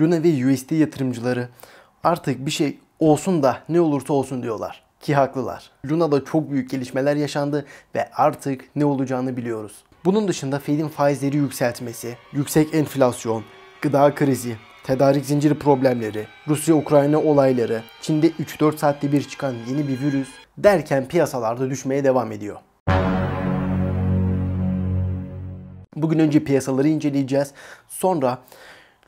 Luna ve USD yatırımcıları artık bir şey olsun da ne olursa olsun diyorlar. Ki haklılar. Luna'da çok büyük gelişmeler yaşandı ve artık ne olacağını biliyoruz. Bunun dışında Fed'in faizleri yükseltmesi, yüksek enflasyon, gıda krizi, tedarik zinciri problemleri, Rusya-Ukrayna olayları, Çin'de 3-4 saatte bir çıkan yeni bir virüs derken piyasalarda düşmeye devam ediyor. Bugün önce piyasaları inceleyeceğiz. Sonra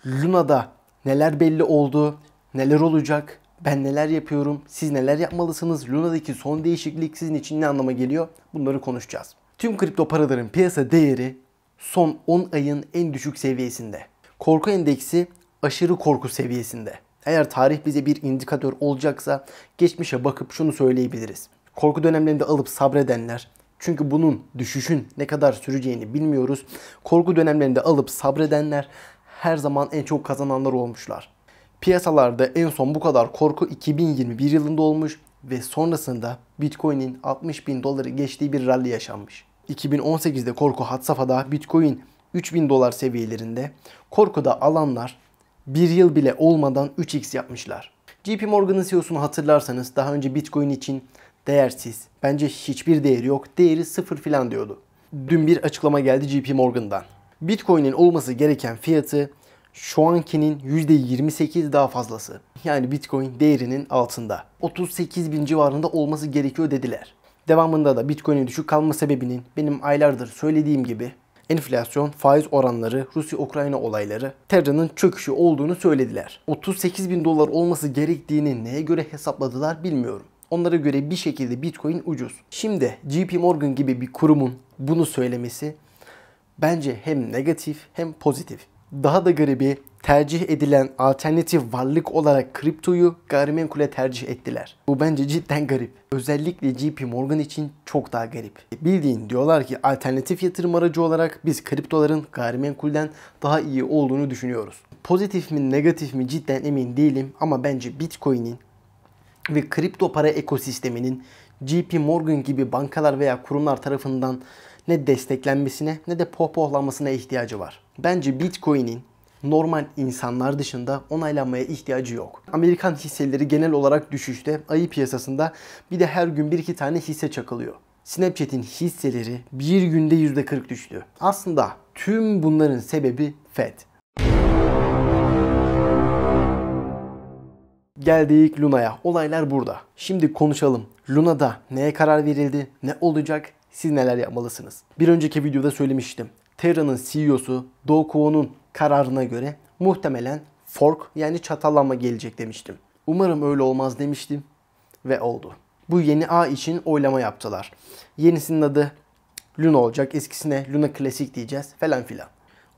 Luna'da neler belli oldu, neler olacak, ben neler yapıyorum, siz neler yapmalısınız, Luna'daki son değişiklik sizin için ne anlama geliyor bunları konuşacağız. Tüm kripto paraların piyasa değeri son 10 ayın en düşük seviyesinde. Korku endeksi aşırı korku seviyesinde. Eğer tarih bize bir indikatör olacaksa geçmişe bakıp şunu söyleyebiliriz. Korku dönemlerinde alıp sabredenler, çünkü bunun düşüşün ne kadar süreceğini bilmiyoruz. Korku dönemlerinde alıp sabredenler her zaman en çok kazananlar olmuşlar. Piyasalarda en son bu kadar korku 2021 yılında olmuş ve sonrasında Bitcoin'in 60 bin doları geçtiği bir rally yaşanmış. 2018'de korku had safhada Bitcoin 3000 dolar seviyelerinde korkuda alanlar bir yıl bile olmadan 3x yapmışlar. JP Morgan'ın CEO'sunu hatırlarsanız daha önce Bitcoin için değersiz, bence hiçbir değeri yok, değeri sıfır filan diyordu. Dün bir açıklama geldi JP Morgan'dan. Bitcoin'in olması gereken fiyatı şu ankinin %28 daha fazlası. Yani Bitcoin değerinin altında. 38 bin civarında olması gerekiyor dediler. Devamında da Bitcoin'in düşük kalma sebebinin benim aylardır söylediğim gibi enflasyon, faiz oranları, Rusya-Ukrayna olayları, Terra'nın çöküşü olduğunu söylediler. 38 bin dolar olması gerektiğini neye göre hesapladılar bilmiyorum. Onlara göre bir şekilde Bitcoin ucuz. Şimdi JP Morgan gibi bir kurumun bunu söylemesi bence hem negatif hem pozitif. Daha da garibi tercih edilen alternatif varlık olarak kriptoyu gayrimenkule tercih ettiler. Bu bence cidden garip. Özellikle JP Morgan için çok daha garip. Bildiğin diyorlar ki alternatif yatırım aracı olarak biz kriptoların gayrimenkulden daha iyi olduğunu düşünüyoruz. Pozitif mi negatif mi cidden emin değilim ama bence Bitcoin'in ve kripto para ekosisteminin JP Morgan gibi bankalar veya kurumlar tarafından ne desteklenmesine ne de pohpohlanmasına ihtiyacı var. Bence Bitcoin'in normal insanlar dışında onaylanmaya ihtiyacı yok. Amerikan hisseleri genel olarak düşüşte, ayı piyasasında bir de her gün bir iki tane hisse çakılıyor. Snapchat'in hisseleri bir günde yüzde %40 düştü. Aslında tüm bunların sebebi Fed. Geldik Luna'ya. Olaylar burada. Şimdi konuşalım. Luna'da neye karar verildi? Ne olacak? siz neler yapmalısınız? Bir önceki videoda söylemiştim. Terra'nın CEO'su Do kararına göre muhtemelen fork yani çatallama gelecek demiştim. Umarım öyle olmaz demiştim ve oldu. Bu yeni A için oylama yaptılar. Yenisinin adı Luna olacak. Eskisine Luna Classic diyeceğiz falan filan.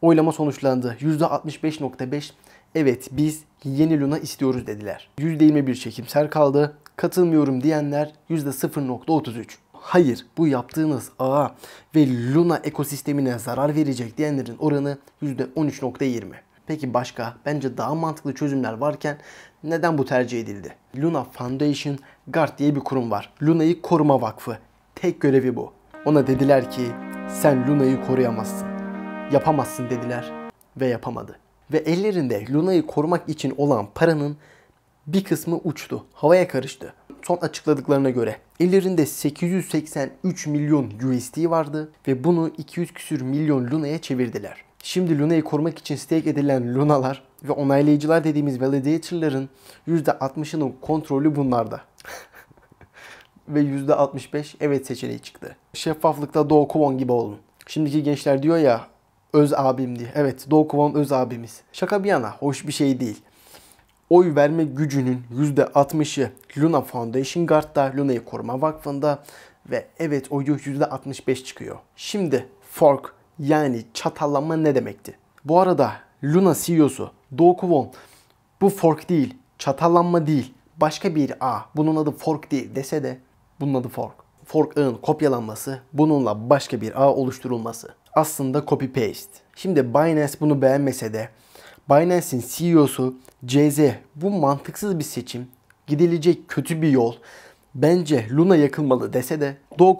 Oylama sonuçlandı. %65.5 evet biz yeni Luna istiyoruz dediler. %21 çekimser kaldı. Katılmıyorum diyenler %0.33. Hayır bu yaptığınız ağa ve Luna ekosistemine zarar verecek diyenlerin oranı %13.20. Peki başka bence daha mantıklı çözümler varken neden bu tercih edildi? Luna Foundation Guard diye bir kurum var. Luna'yı Koruma Vakfı. Tek görevi bu. Ona dediler ki sen Luna'yı koruyamazsın. Yapamazsın dediler ve yapamadı. Ve ellerinde Luna'yı korumak için olan paranın bir kısmı uçtu. Havaya karıştı son açıkladıklarına göre ellerinde 883 milyon USD vardı ve bunu 200 küsür milyon Luna'ya çevirdiler. Şimdi Luna'yı korumak için stake edilen Luna'lar ve onaylayıcılar dediğimiz validator'ların %60'ının kontrolü bunlarda. ve %65 evet seçeneği çıktı. Şeffaflıkta Doğu Kwon gibi olun. Şimdiki gençler diyor ya öz abim diye. Evet Doğu Kwon öz abimiz. Şaka bir yana hoş bir şey değil oy verme gücünün %60'ı Luna Foundation Guard'da, Luna'yı Koruma Vakfı'nda ve evet oyu %65 çıkıyor. Şimdi fork yani çatallama ne demekti? Bu arada Luna CEO'su Do Kwon bu fork değil, çatallanma değil, başka bir A. bunun adı fork değil dese de bunun adı fork. Fork ağın kopyalanması, bununla başka bir ağ oluşturulması. Aslında copy paste. Şimdi Binance bunu beğenmese de Binance'in CEO'su CZ bu mantıksız bir seçim, gidilecek kötü bir yol, bence Luna yakılmalı dese de Do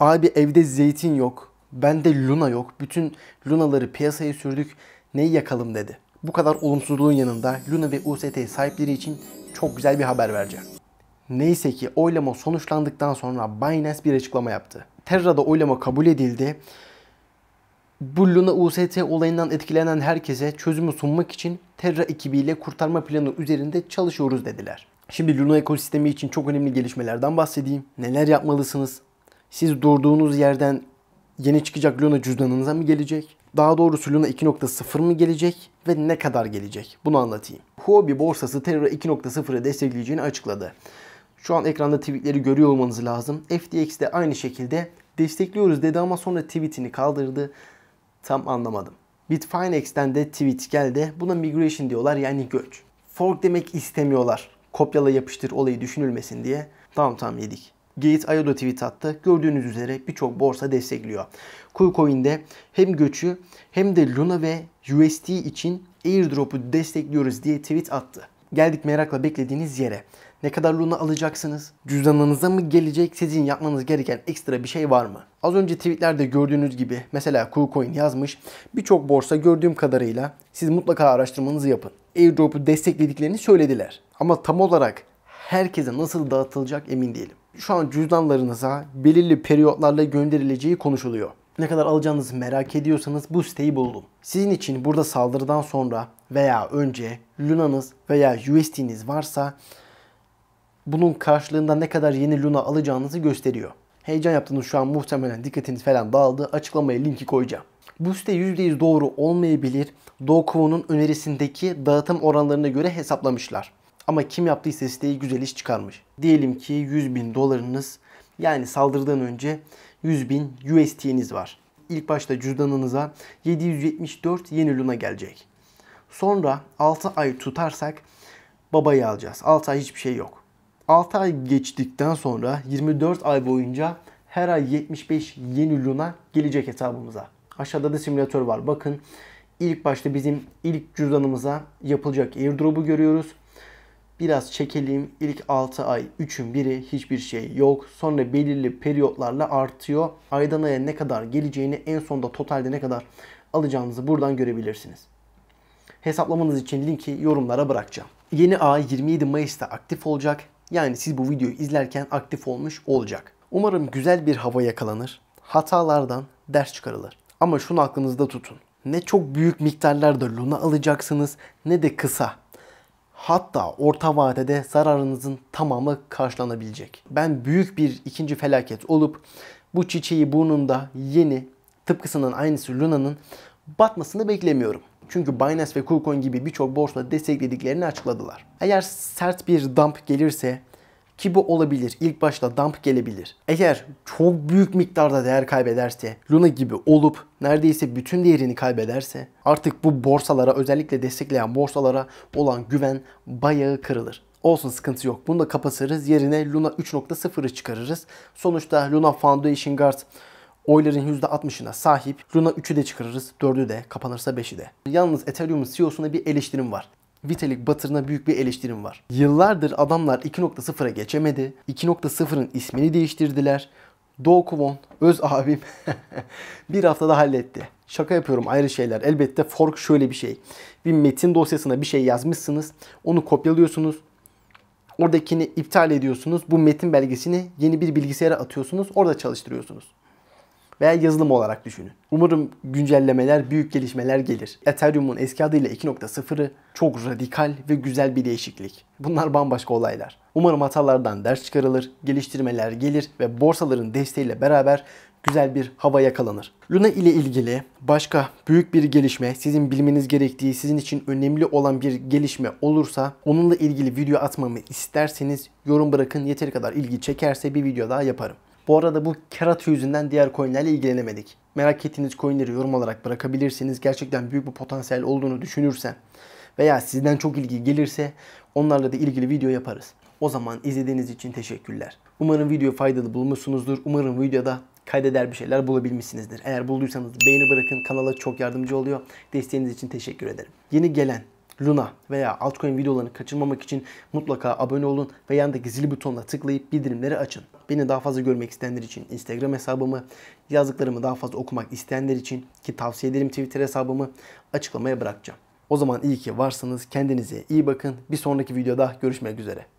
abi evde zeytin yok, bende Luna yok, bütün Lunaları piyasaya sürdük, neyi yakalım dedi. Bu kadar olumsuzluğun yanında Luna ve UST sahipleri için çok güzel bir haber vereceğim. Neyse ki oylama sonuçlandıktan sonra Binance bir açıklama yaptı. Terra'da oylama kabul edildi bu Luna UST olayından etkilenen herkese çözümü sunmak için Terra ekibiyle kurtarma planı üzerinde çalışıyoruz dediler. Şimdi Luna ekosistemi için çok önemli gelişmelerden bahsedeyim. Neler yapmalısınız? Siz durduğunuz yerden yeni çıkacak Luna cüzdanınıza mı gelecek? Daha doğrusu Luna 2.0 mı gelecek ve ne kadar gelecek? Bunu anlatayım. Huobi borsası Terra 2.0'ı destekleyeceğini açıkladı. Şu an ekranda tweetleri görüyor olmanız lazım. FTX de aynı şekilde destekliyoruz dedi ama sonra tweetini kaldırdı Tam anlamadım. Bitfinex'ten de tweet geldi. Buna migration diyorlar yani göç. Fork demek istemiyorlar. Kopyala yapıştır olayı düşünülmesin diye. Tamam tamam yedik. Gate IO'da tweet attı. Gördüğünüz üzere birçok borsa destekliyor. KuCoin'de hem göçü hem de Luna ve USD için airdrop'u destekliyoruz diye tweet attı. Geldik merakla beklediğiniz yere. Ne kadar Luna alacaksınız? Cüzdanınıza mı gelecek? Sizin yapmanız gereken ekstra bir şey var mı? Az önce tweetlerde gördüğünüz gibi mesela KuCoin yazmış. Birçok borsa gördüğüm kadarıyla siz mutlaka araştırmanızı yapın. Airdrop'u desteklediklerini söylediler. Ama tam olarak herkese nasıl dağıtılacak emin değilim. Şu an cüzdanlarınıza belirli periyotlarla gönderileceği konuşuluyor. Ne kadar alacağınızı merak ediyorsanız bu siteyi buldum. Sizin için burada saldırıdan sonra veya önce Luna'nız veya USD'niz varsa bunun karşılığında ne kadar yeni Luna alacağınızı gösteriyor. Heyecan yaptınız şu an muhtemelen dikkatiniz falan dağıldı. Açıklamaya linki koyacağım. Bu site %100 doğru olmayabilir. Doku'nun önerisindeki dağıtım oranlarına göre hesaplamışlar. Ama kim yaptıysa siteyi güzel iş çıkarmış. Diyelim ki 100 bin dolarınız yani saldırıdan önce 100 bin UST'niz var. İlk başta cüzdanınıza 774 yeni luna gelecek. Sonra 6 ay tutarsak babayı alacağız. 6 ay hiçbir şey yok. 6 ay geçtikten sonra 24 ay boyunca her ay 75 yeni luna gelecek hesabımıza. Aşağıda da simülatör var. Bakın ilk başta bizim ilk cüzdanımıza yapılacak airdrop'u görüyoruz. Biraz çekelim. İlk 6 ay 3'ün biri hiçbir şey yok. Sonra belirli periyotlarla artıyor. Aydan aya ne kadar geleceğini en sonda totalde ne kadar alacağınızı buradan görebilirsiniz. Hesaplamanız için linki yorumlara bırakacağım. Yeni ay 27 Mayıs'ta aktif olacak. Yani siz bu videoyu izlerken aktif olmuş olacak. Umarım güzel bir hava yakalanır. Hatalardan ders çıkarılır. Ama şunu aklınızda tutun. Ne çok büyük miktarlarda Luna alacaksınız ne de kısa. Hatta orta vadede zararınızın tamamı karşılanabilecek. Ben büyük bir ikinci felaket olup bu çiçeği burnumda yeni tıpkısının aynısı Luna'nın batmasını beklemiyorum. Çünkü Binance ve KuCoin gibi birçok borsa desteklediklerini açıkladılar. Eğer sert bir dump gelirse ki bu olabilir. İlk başta dump gelebilir. Eğer çok büyük miktarda değer kaybederse, Luna gibi olup neredeyse bütün değerini kaybederse artık bu borsalara özellikle destekleyen borsalara olan güven bayağı kırılır. Olsun sıkıntı yok. Bunu da kapatırız. Yerine Luna 3.0'ı çıkarırız. Sonuçta Luna Foundation Guard oyların %60'ına sahip. Luna 3'ü de çıkarırız. 4'ü de. Kapanırsa 5'i de. Yalnız Ethereum'un CEO'suna bir eleştirim var. Vitalik Batır'ına büyük bir eleştirim var. Yıllardır adamlar 2.0'a geçemedi. 2.0'ın ismini değiştirdiler. Doğu Kuvon, öz abim bir haftada halletti. Şaka yapıyorum ayrı şeyler. Elbette fork şöyle bir şey. Bir metin dosyasına bir şey yazmışsınız. Onu kopyalıyorsunuz. Oradakini iptal ediyorsunuz. Bu metin belgesini yeni bir bilgisayara atıyorsunuz. Orada çalıştırıyorsunuz veya yazılım olarak düşünün. Umarım güncellemeler, büyük gelişmeler gelir. Ethereum'un eski adıyla 2.0'ı çok radikal ve güzel bir değişiklik. Bunlar bambaşka olaylar. Umarım hatalardan ders çıkarılır, geliştirmeler gelir ve borsaların desteğiyle beraber güzel bir hava yakalanır. Luna ile ilgili başka büyük bir gelişme, sizin bilmeniz gerektiği, sizin için önemli olan bir gelişme olursa onunla ilgili video atmamı isterseniz yorum bırakın. Yeteri kadar ilgi çekerse bir video daha yaparım. Bu arada bu kerat yüzünden diğer coinlerle ilgilenemedik. Merak ettiğiniz coinleri yorum olarak bırakabilirsiniz. Gerçekten büyük bir potansiyel olduğunu düşünürsem veya sizden çok ilgi gelirse onlarla da ilgili video yaparız. O zaman izlediğiniz için teşekkürler. Umarım video faydalı bulmuşsunuzdur. Umarım videoda kaydeder bir şeyler bulabilmişsinizdir. Eğer bulduysanız beğeni bırakın. Kanala çok yardımcı oluyor. Desteğiniz için teşekkür ederim. Yeni gelen Luna veya altcoin videolarını kaçırmamak için mutlaka abone olun ve yandaki zil butonuna tıklayıp bildirimleri açın beni daha fazla görmek isteyenler için Instagram hesabımı, yazdıklarımı daha fazla okumak isteyenler için ki tavsiye ederim Twitter hesabımı açıklamaya bırakacağım. O zaman iyi ki varsınız. Kendinize iyi bakın. Bir sonraki videoda görüşmek üzere.